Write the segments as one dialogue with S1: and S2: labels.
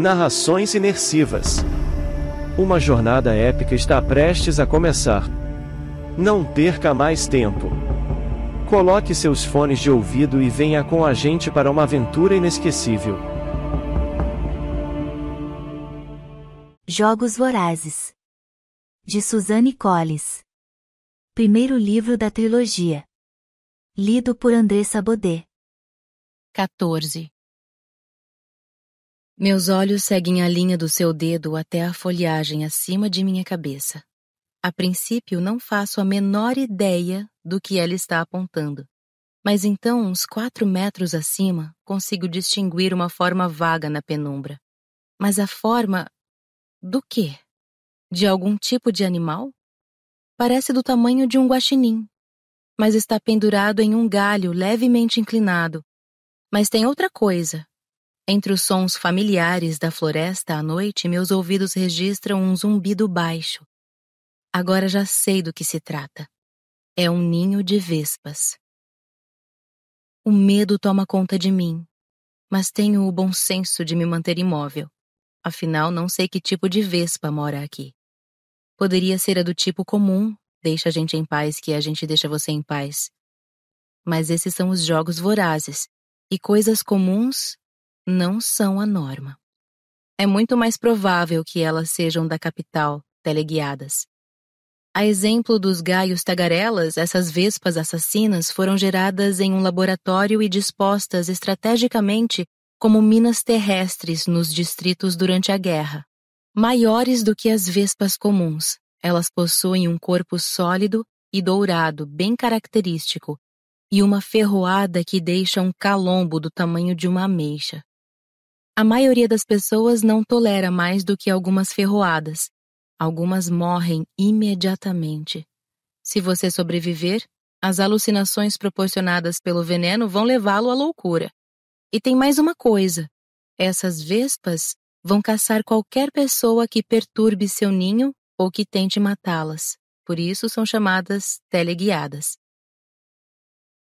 S1: Narrações Inersivas. Uma jornada épica está prestes a começar. Não perca mais tempo. Coloque seus fones de ouvido e venha com a gente para uma aventura inesquecível. Jogos Vorazes. De Suzanne Collins. Primeiro livro da trilogia. Lido por Andressa Bodet. 14. Meus olhos seguem a linha do seu dedo até a folhagem acima de minha cabeça. A princípio, não faço a menor ideia do que ela está apontando. Mas então, uns quatro metros acima, consigo distinguir uma forma vaga na penumbra. Mas a forma. do quê? De algum tipo de animal? Parece do tamanho de um guaxinim, mas está pendurado em um galho levemente inclinado. Mas tem outra coisa, entre os sons familiares da floresta à noite, meus ouvidos registram um zumbido baixo. Agora já sei do que se trata. É um ninho de vespas. O medo toma conta de mim, mas tenho o bom senso de me manter imóvel. Afinal, não sei que tipo de vespa mora aqui. Poderia ser a do tipo comum, deixa a gente em paz que a gente deixa você em paz. Mas esses são os jogos vorazes, e coisas comuns não são a norma. É muito mais provável que elas sejam da capital, teleguiadas. A exemplo dos gaios tagarelas, essas vespas assassinas foram geradas em um laboratório e dispostas estrategicamente como minas terrestres nos distritos durante a guerra. Maiores do que as vespas comuns, elas possuem um corpo sólido e dourado, bem característico, e uma ferroada que deixa um calombo do tamanho de uma ameixa. A maioria das pessoas não tolera mais do que algumas ferroadas. Algumas morrem imediatamente. Se você sobreviver, as alucinações proporcionadas pelo veneno vão levá-lo à loucura. E tem mais uma coisa: essas vespas vão caçar qualquer pessoa que perturbe seu ninho ou que tente matá-las. Por isso são chamadas teleguiadas.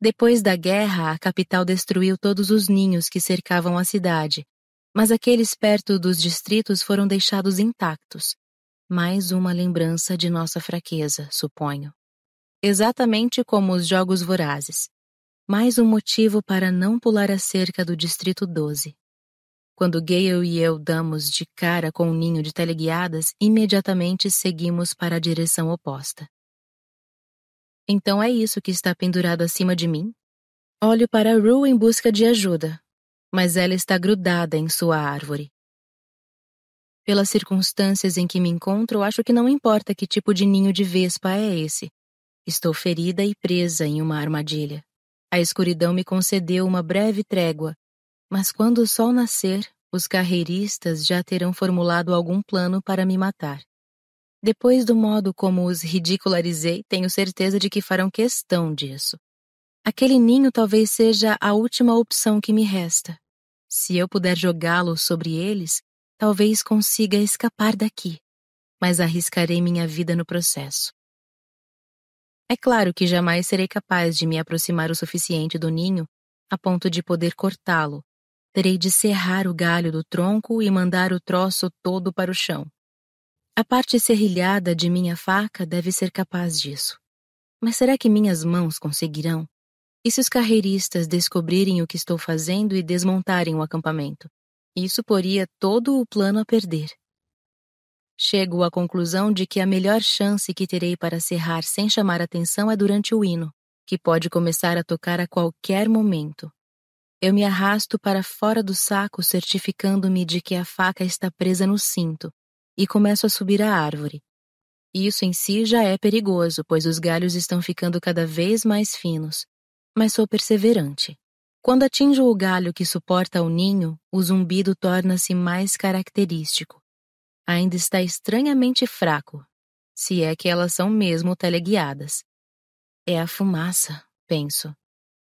S1: Depois da guerra, a capital destruiu todos os ninhos que cercavam a cidade, mas aqueles perto dos distritos foram deixados intactos. Mais uma lembrança de nossa fraqueza, suponho. Exatamente como os Jogos Vorazes. Mais um motivo para não pular a cerca do Distrito 12. Quando Gale e eu damos de cara com um ninho de teleguiadas, imediatamente seguimos para a direção oposta. Então é isso que está pendurado acima de mim? Olho para Rue em busca de ajuda, mas ela está grudada em sua árvore. Pelas circunstâncias em que me encontro, acho que não importa que tipo de ninho de vespa é esse. Estou ferida e presa em uma armadilha. A escuridão me concedeu uma breve trégua, mas quando o sol nascer, os carreiristas já terão formulado algum plano para me matar. Depois do modo como os ridicularizei, tenho certeza de que farão questão disso. Aquele ninho talvez seja a última opção que me resta. Se eu puder jogá-lo sobre eles, talvez consiga escapar daqui, mas arriscarei minha vida no processo. É claro que jamais serei capaz de me aproximar o suficiente do ninho a ponto de poder cortá-lo. Terei de serrar o galho do tronco e mandar o troço todo para o chão. A parte serrilhada de minha faca deve ser capaz disso. Mas será que minhas mãos conseguirão? E se os carreiristas descobrirem o que estou fazendo e desmontarem o acampamento? Isso poria todo o plano a perder. Chego à conclusão de que a melhor chance que terei para cerrar sem chamar atenção é durante o hino, que pode começar a tocar a qualquer momento. Eu me arrasto para fora do saco, certificando-me de que a faca está presa no cinto, e começo a subir a árvore. Isso em si já é perigoso, pois os galhos estão ficando cada vez mais finos, mas sou perseverante. Quando atinjo o galho que suporta o ninho, o zumbido torna-se mais característico. Ainda está estranhamente fraco, se é que elas são mesmo teleguiadas. É a fumaça, penso.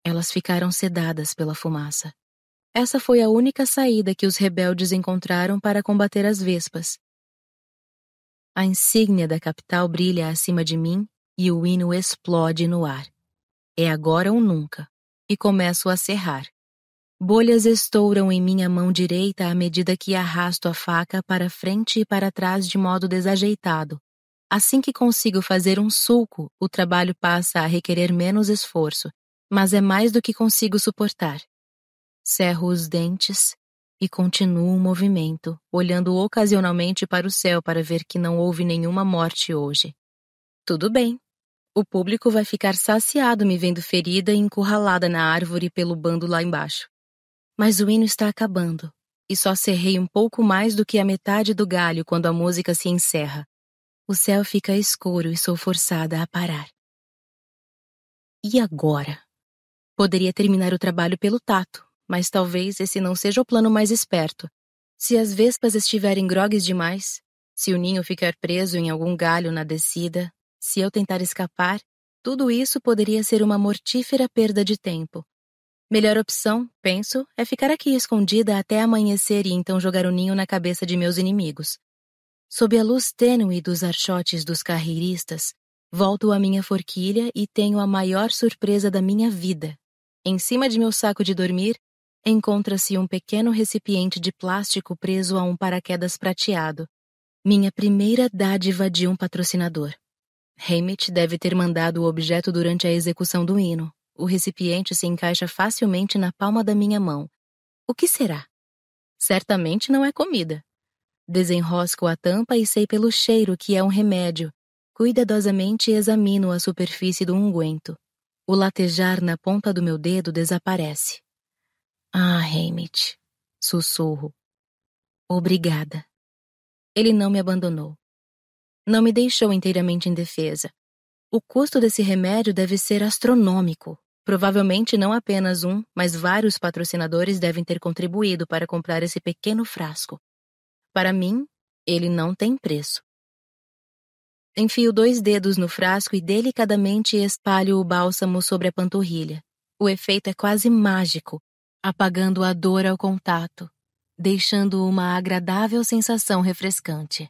S1: Elas ficaram sedadas pela fumaça. Essa foi a única saída que os rebeldes encontraram para combater as vespas. A insígnia da capital brilha acima de mim e o hino explode no ar. É agora ou nunca. E começo a serrar. Bolhas estouram em minha mão direita à medida que arrasto a faca para frente e para trás de modo desajeitado. Assim que consigo fazer um sulco, o trabalho passa a requerer menos esforço, mas é mais do que consigo suportar. Cerro os dentes e continuo o movimento, olhando ocasionalmente para o céu para ver que não houve nenhuma morte hoje. Tudo bem, o público vai ficar saciado me vendo ferida e encurralada na árvore pelo bando lá embaixo. Mas o hino está acabando, e só cerrei um pouco mais do que a metade do galho quando a música se encerra. O céu fica escuro e sou forçada a parar. E agora? Poderia terminar o trabalho pelo tato, mas talvez esse não seja o plano mais esperto. Se as vespas estiverem grogues demais, se o ninho ficar preso em algum galho na descida, se eu tentar escapar, tudo isso poderia ser uma mortífera perda de tempo. Melhor opção, penso, é ficar aqui escondida até amanhecer e então jogar o um ninho na cabeça de meus inimigos. Sob a luz tênue dos archotes dos carreiristas, volto à minha forquilha e tenho a maior surpresa da minha vida. Em cima de meu saco de dormir, encontra-se um pequeno recipiente de plástico preso a um paraquedas prateado. Minha primeira dádiva de um patrocinador. Hammett deve ter mandado o objeto durante a execução do hino. O recipiente se encaixa facilmente na palma da minha mão. O que será? Certamente não é comida. Desenrosco a tampa e sei pelo cheiro que é um remédio. Cuidadosamente examino a superfície do unguento. O latejar na ponta do meu dedo desaparece. Ah, Hammett, sussurro. Obrigada. Ele não me abandonou não me deixou inteiramente indefesa. O custo desse remédio deve ser astronômico. Provavelmente não apenas um, mas vários patrocinadores devem ter contribuído para comprar esse pequeno frasco. Para mim, ele não tem preço. Enfio dois dedos no frasco e delicadamente espalho o bálsamo sobre a panturrilha. O efeito é quase mágico, apagando a dor ao contato, deixando uma agradável sensação refrescante.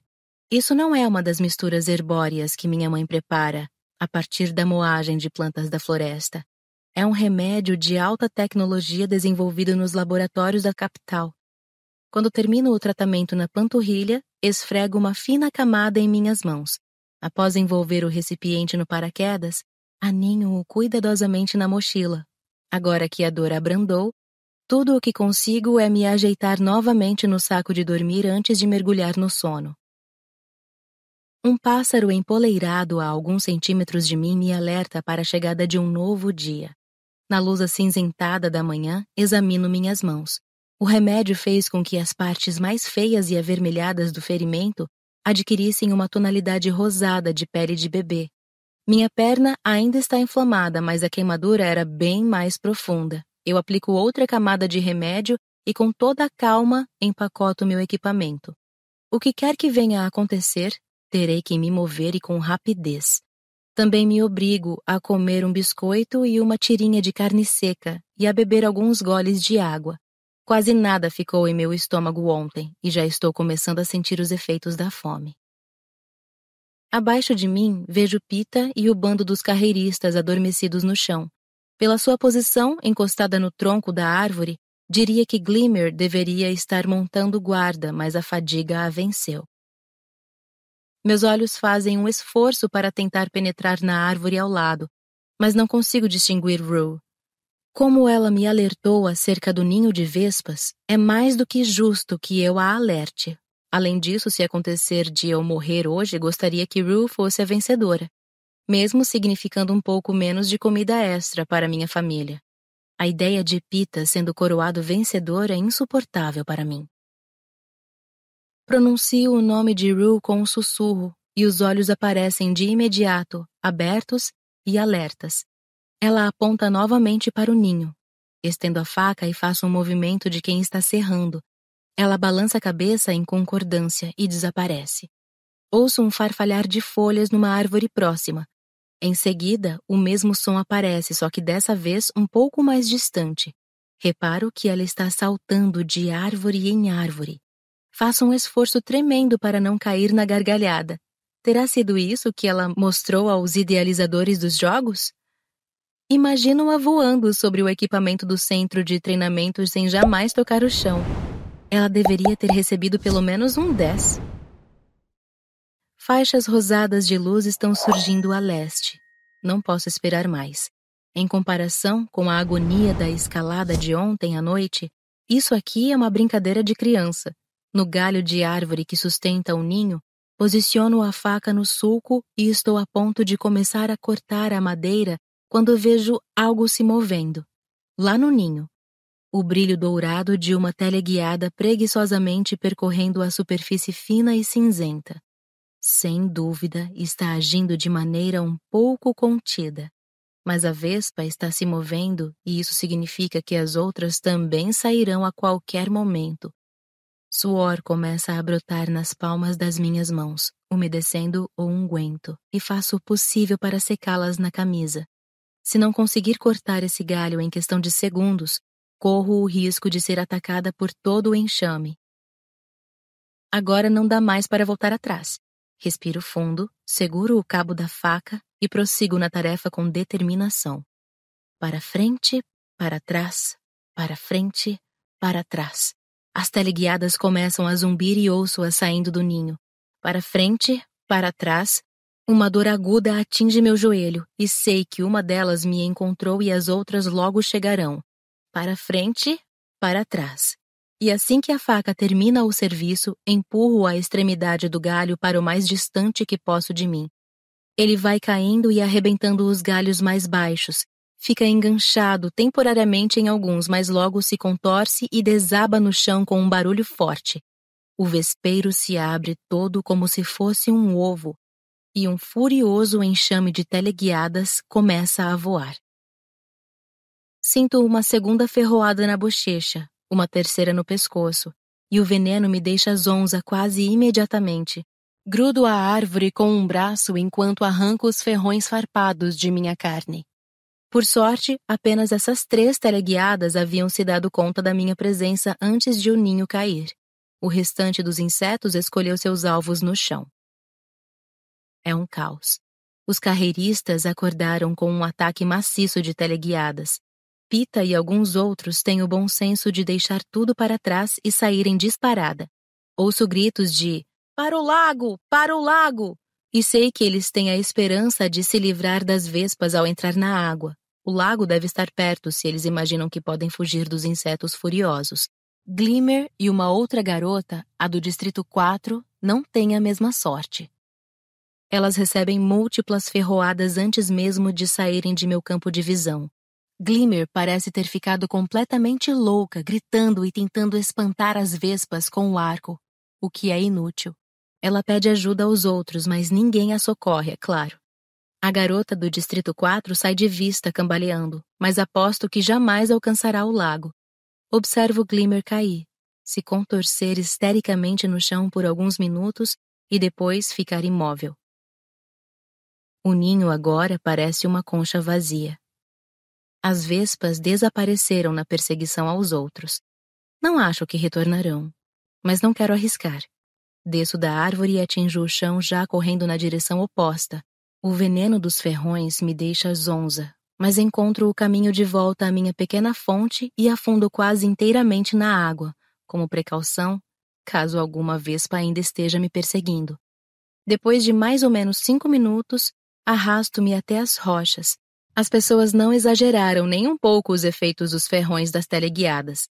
S1: Isso não é uma das misturas herbóreas que minha mãe prepara a partir da moagem de plantas da floresta. É um remédio de alta tecnologia desenvolvido nos laboratórios da capital. Quando termino o tratamento na panturrilha, esfrego uma fina camada em minhas mãos. Após envolver o recipiente no paraquedas, aninho-o cuidadosamente na mochila. Agora que a dor abrandou, tudo o que consigo é me ajeitar novamente no saco de dormir antes de mergulhar no sono. Um pássaro empoleirado a alguns centímetros de mim me alerta para a chegada de um novo dia. Na luz acinzentada da manhã, examino minhas mãos. O remédio fez com que as partes mais feias e avermelhadas do ferimento adquirissem uma tonalidade rosada de pele de bebê. Minha perna ainda está inflamada, mas a queimadura era bem mais profunda. Eu aplico outra camada de remédio e, com toda a calma, empacoto meu equipamento. O que quer que venha a acontecer, Terei que me mover e com rapidez. Também me obrigo a comer um biscoito e uma tirinha de carne seca e a beber alguns goles de água. Quase nada ficou em meu estômago ontem e já estou começando a sentir os efeitos da fome. Abaixo de mim, vejo Pita e o bando dos carreiristas adormecidos no chão. Pela sua posição, encostada no tronco da árvore, diria que Glimmer deveria estar montando guarda, mas a fadiga a venceu. Meus olhos fazem um esforço para tentar penetrar na árvore ao lado, mas não consigo distinguir Rue. Como ela me alertou acerca do ninho de vespas, é mais do que justo que eu a alerte. Além disso, se acontecer de eu morrer hoje, gostaria que Rue fosse a vencedora, mesmo significando um pouco menos de comida extra para minha família. A ideia de Pita sendo coroado vencedor é insuportável para mim. Pronuncio o nome de Rue com um sussurro e os olhos aparecem de imediato, abertos e alertas. Ela aponta novamente para o ninho. Estendo a faca e faço um movimento de quem está serrando. Ela balança a cabeça em concordância e desaparece. Ouço um farfalhar de folhas numa árvore próxima. Em seguida, o mesmo som aparece, só que dessa vez um pouco mais distante. Reparo que ela está saltando de árvore em árvore, Faça um esforço tremendo para não cair na gargalhada. Terá sido isso que ela mostrou aos idealizadores dos jogos? Imagino-a voando sobre o equipamento do centro de treinamento sem jamais tocar o chão. Ela deveria ter recebido pelo menos um 10. Faixas rosadas de luz estão surgindo a leste. Não posso esperar mais. Em comparação com a agonia da escalada de ontem à noite, isso aqui é uma brincadeira de criança. No galho de árvore que sustenta o ninho, posiciono a faca no sulco e estou a ponto de começar a cortar a madeira quando vejo algo se movendo. Lá no ninho. O brilho dourado de uma guiada preguiçosamente percorrendo a superfície fina e cinzenta. Sem dúvida, está agindo de maneira um pouco contida. Mas a Vespa está se movendo e isso significa que as outras também sairão a qualquer momento, Suor começa a brotar nas palmas das minhas mãos, umedecendo o unguento, e faço o possível para secá-las na camisa. Se não conseguir cortar esse galho em questão de segundos, corro o risco de ser atacada por todo o enxame. Agora não dá mais para voltar atrás. Respiro fundo, seguro o cabo da faca e prossigo na tarefa com determinação. Para frente, para trás, para frente, para trás as teleguiadas começam a zumbir e ouço-as saindo do ninho. Para frente, para trás, uma dor aguda atinge meu joelho e sei que uma delas me encontrou e as outras logo chegarão. Para frente, para trás. E assim que a faca termina o serviço, empurro a extremidade do galho para o mais distante que posso de mim. Ele vai caindo e arrebentando os galhos mais baixos, fica enganchado temporariamente em alguns, mas logo se contorce e desaba no chão com um barulho forte. O vespeiro se abre todo como se fosse um ovo, e um furioso enxame de teleguiadas começa a voar. Sinto uma segunda ferroada na bochecha, uma terceira no pescoço, e o veneno me deixa zonza quase imediatamente. Grudo a árvore com um braço enquanto arranco os ferrões farpados de minha carne. Por sorte, apenas essas três teleguiadas haviam se dado conta da minha presença antes de o ninho cair. O restante dos insetos escolheu seus alvos no chão. É um caos. Os carreiristas acordaram com um ataque maciço de teleguiadas. Pita e alguns outros têm o bom senso de deixar tudo para trás e saírem disparada. Ouço gritos de Para o lago! Para o lago! E sei que eles têm a esperança de se livrar das vespas ao entrar na água o lago deve estar perto se eles imaginam que podem fugir dos insetos furiosos. Glimmer e uma outra garota, a do Distrito 4, não têm a mesma sorte. Elas recebem múltiplas ferroadas antes mesmo de saírem de meu campo de visão. Glimmer parece ter ficado completamente louca, gritando e tentando espantar as vespas com o arco, o que é inútil. Ela pede ajuda aos outros, mas ninguém a socorre, é claro. A garota do Distrito 4 sai de vista cambaleando, mas aposto que jamais alcançará o lago. Observo Glimmer cair, se contorcer histericamente no chão por alguns minutos e depois ficar imóvel. O ninho agora parece uma concha vazia. As vespas desapareceram na perseguição aos outros. Não acho que retornarão, mas não quero arriscar. Desço da árvore e atinjo o chão já correndo na direção oposta, o veneno dos ferrões me deixa zonza, mas encontro o caminho de volta à minha pequena fonte e afundo quase inteiramente na água, como precaução, caso alguma vespa ainda esteja me perseguindo. Depois de mais ou menos cinco minutos, arrasto-me até as rochas. As pessoas não exageraram nem um pouco os efeitos dos ferrões das teleguiadas.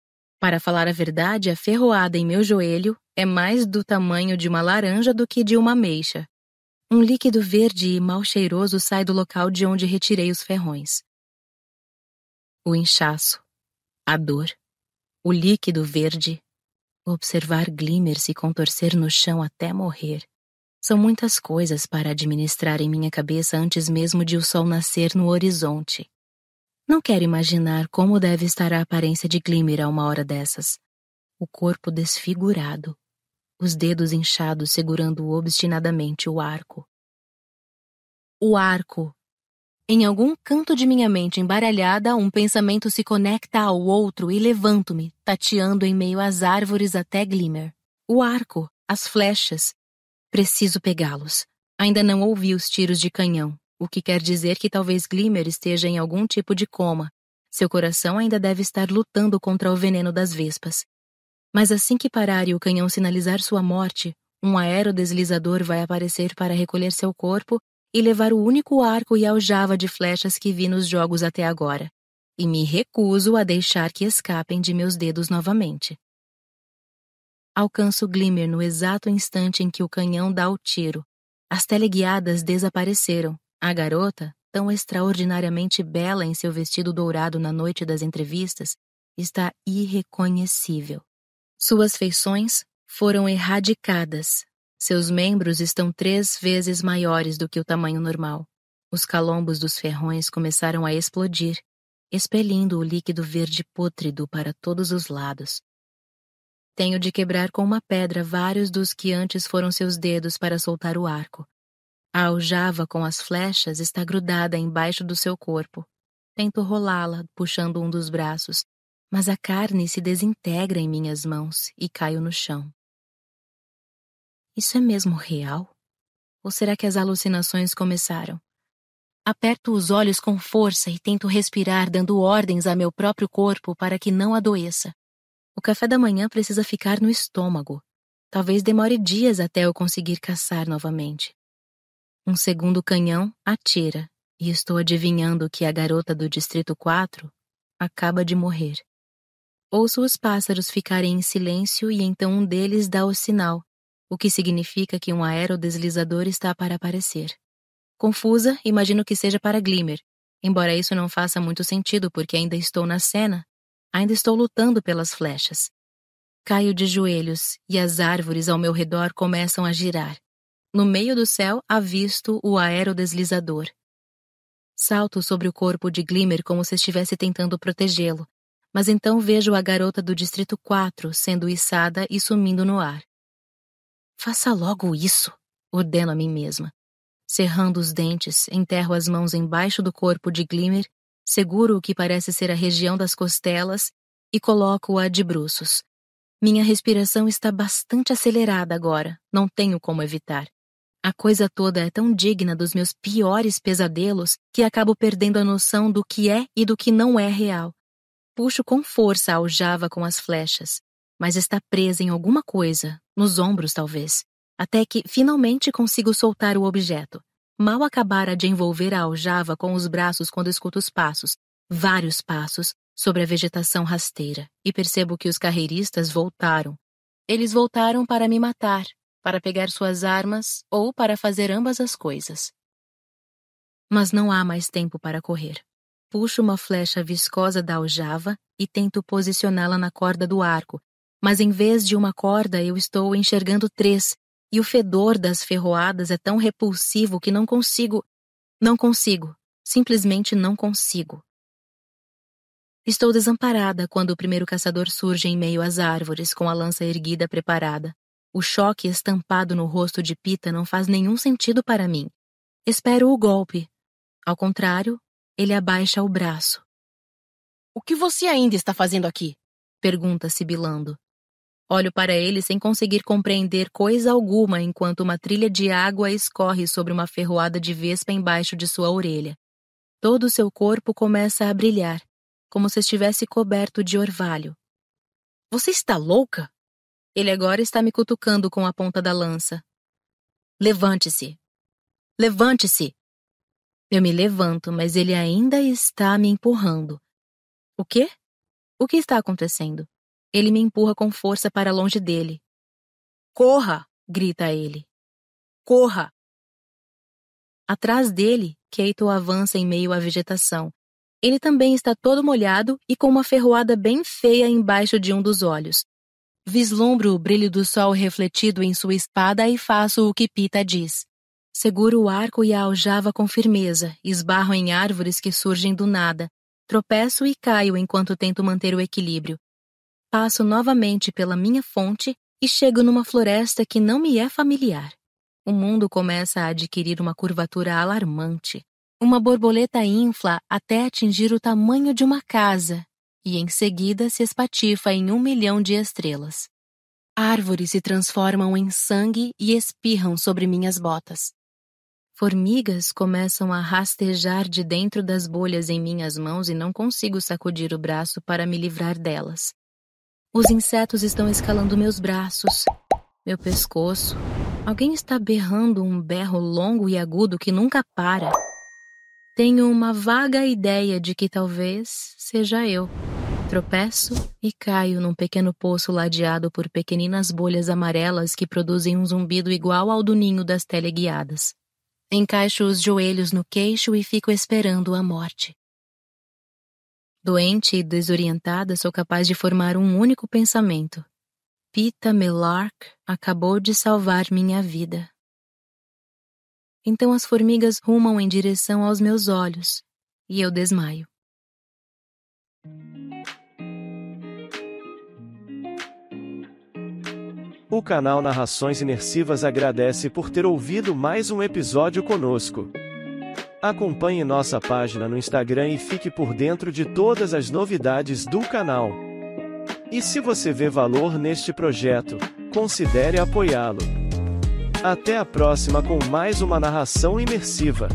S1: Para falar a verdade, a ferroada em meu joelho é mais do tamanho de uma laranja do que de uma meixa. Um líquido verde e mal cheiroso sai do local de onde retirei os ferrões. O inchaço, a dor, o líquido verde, observar Glimmer se contorcer no chão até morrer. São muitas coisas para administrar em minha cabeça antes mesmo de o sol nascer no horizonte. Não quero imaginar como deve estar a aparência de Glimmer a uma hora dessas. O corpo desfigurado, os dedos inchados segurando obstinadamente o arco. O arco! Em algum canto de minha mente embaralhada, um pensamento se conecta ao outro e levanto-me, tateando em meio às árvores até Glimmer. O arco, as flechas. Preciso pegá-los. Ainda não ouvi os tiros de canhão, o que quer dizer que talvez Glimmer esteja em algum tipo de coma. Seu coração ainda deve estar lutando contra o veneno das vespas. Mas assim que parar e o canhão sinalizar sua morte, um aerodeslizador vai aparecer para recolher seu corpo e levar o único arco e aljava de flechas que vi nos jogos até agora, e me recuso a deixar que escapem de meus dedos novamente. Alcanço Glimmer no exato instante em que o canhão dá o tiro. As teleguiadas desapareceram. A garota, tão extraordinariamente bela em seu vestido dourado na noite das entrevistas, está irreconhecível. Suas feições foram erradicadas. Seus membros estão três vezes maiores do que o tamanho normal. Os calombos dos ferrões começaram a explodir, expelindo o líquido verde pútrido para todos os lados. Tenho de quebrar com uma pedra vários dos que antes foram seus dedos para soltar o arco. A aljava com as flechas está grudada embaixo do seu corpo. Tento rolá-la, puxando um dos braços, mas a carne se desintegra em minhas mãos e caio no chão. Isso é mesmo real? Ou será que as alucinações começaram? Aperto os olhos com força e tento respirar, dando ordens a meu próprio corpo para que não adoeça. O café da manhã precisa ficar no estômago. Talvez demore dias até eu conseguir caçar novamente. Um segundo canhão atira, e estou adivinhando que a garota do Distrito 4 acaba de morrer. Ouço os pássaros ficarem em silêncio e então um deles dá o sinal, o que significa que um aerodeslizador está para aparecer. Confusa, imagino que seja para Glimmer, embora isso não faça muito sentido porque ainda estou na cena, ainda estou lutando pelas flechas. Caio de joelhos e as árvores ao meu redor começam a girar. No meio do céu avisto o aerodeslizador. Salto sobre o corpo de Glimmer como se estivesse tentando protegê-lo, mas então vejo a garota do Distrito 4 sendo içada e sumindo no ar. Faça logo isso, ordeno a mim mesma. Cerrando os dentes, enterro as mãos embaixo do corpo de Glimmer, seguro o que parece ser a região das costelas e coloco-a de bruços. Minha respiração está bastante acelerada agora, não tenho como evitar. A coisa toda é tão digna dos meus piores pesadelos que acabo perdendo a noção do que é e do que não é real. Puxo com força a aljava com as flechas, mas está presa em alguma coisa, nos ombros talvez, até que finalmente consigo soltar o objeto. Mal acabara de envolver a aljava com os braços quando escuto os passos, vários passos, sobre a vegetação rasteira, e percebo que os carreiristas voltaram. Eles voltaram para me matar, para pegar suas armas ou para fazer ambas as coisas. Mas não há mais tempo para correr. Puxo uma flecha viscosa da aljava e tento posicioná-la na corda do arco, mas em vez de uma corda eu estou enxergando três, e o fedor das ferroadas é tão repulsivo que não consigo. Não consigo. Simplesmente não consigo. Estou desamparada quando o primeiro caçador surge em meio às árvores, com a lança erguida preparada. O choque estampado no rosto de Pita não faz nenhum sentido para mim. Espero o golpe. Ao contrário, ele abaixa o braço. O que você ainda está fazendo aqui? pergunta sibilando. Olho para ele sem conseguir compreender coisa alguma enquanto uma trilha de água escorre sobre uma ferroada de vespa embaixo de sua orelha. Todo o seu corpo começa a brilhar, como se estivesse coberto de orvalho. Você está louca? Ele agora está me cutucando com a ponta da lança. Levante-se. Levante-se! Eu me levanto, mas ele ainda está me empurrando. O quê? O que está acontecendo? Ele me empurra com força para longe dele. Corra! grita ele. Corra! Atrás dele, Keito avança em meio à vegetação. Ele também está todo molhado e com uma ferroada bem feia embaixo de um dos olhos. Vislumbro o brilho do sol refletido em sua espada e faço o que Pita diz. Seguro o arco e a aljava com firmeza, esbarro em árvores que surgem do nada, tropeço e caio enquanto tento manter o equilíbrio. Passo novamente pela minha fonte e chego numa floresta que não me é familiar. O mundo começa a adquirir uma curvatura alarmante. Uma borboleta infla até atingir o tamanho de uma casa e em seguida se espatifa em um milhão de estrelas. Árvores se transformam em sangue e espirram sobre minhas botas. Formigas começam a rastejar de dentro das bolhas em minhas mãos e não consigo sacudir o braço para me livrar delas. Os insetos estão escalando meus braços, meu pescoço. Alguém está berrando um berro longo e agudo que nunca para. Tenho uma vaga ideia de que talvez seja eu. Tropeço e caio num pequeno poço ladeado por pequeninas bolhas amarelas que produzem um zumbido igual ao do ninho das teleguiadas. Encaixo os joelhos no queixo e fico esperando a morte. Doente e desorientada, sou capaz de formar um único pensamento. Pita Melark acabou de salvar minha vida. Então as formigas rumam em direção aos meus olhos, e eu desmaio. O canal Narrações Imersivas agradece por ter ouvido mais um episódio conosco. Acompanhe nossa página no Instagram e fique por dentro de todas as novidades do canal. E se você vê valor neste projeto, considere apoiá-lo. Até a próxima com mais uma narração imersiva.